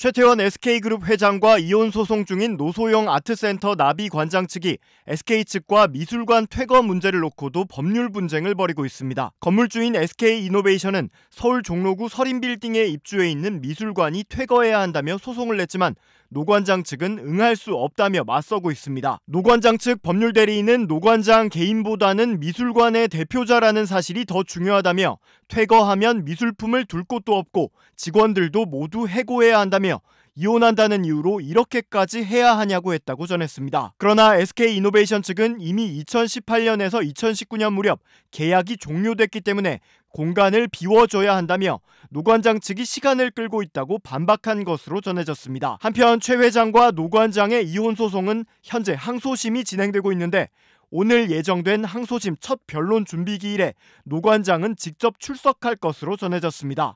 최태원 SK그룹 회장과 이혼 소송 중인 노소영 아트센터 나비 관장 측이 SK 측과 미술관 퇴거 문제를 놓고도 법률 분쟁을 벌이고 있습니다. 건물주인 SK 이노베이션은 서울 종로구 서린빌딩에 입주해 있는 미술관이 퇴거해야 한다며 소송을 냈지만 노관장 측은 응할 수 없다며 맞서고 있습니다. 노관장 측 법률 대리인은 노관장 개인보다는 미술관의 대표자라는 사실이 더 중요하다며 퇴거하면 미술품을 둘 곳도 없고 직원들도 모두 해고해야 한다며 하며 이혼한다는 이유로 이렇게까지 해야 하냐고 했다고 전했습니다. 그러나 SK 이노베이션 측은 이미 2018년에서 2019년 무렵 계약이 종료됐기 때문에 공간을 비워줘야 한다며 노관장 측이 시간을 끌고 있다고 반박한 것으로 전해졌습니다. 한편 최 회장과 노관장의 이혼 소송은 현재 항소심이 진행되고 있는데 오늘 예정된 항소심 첫 변론 준비 기일에 노관장은 직접 출석할 것으로 전해졌습니다.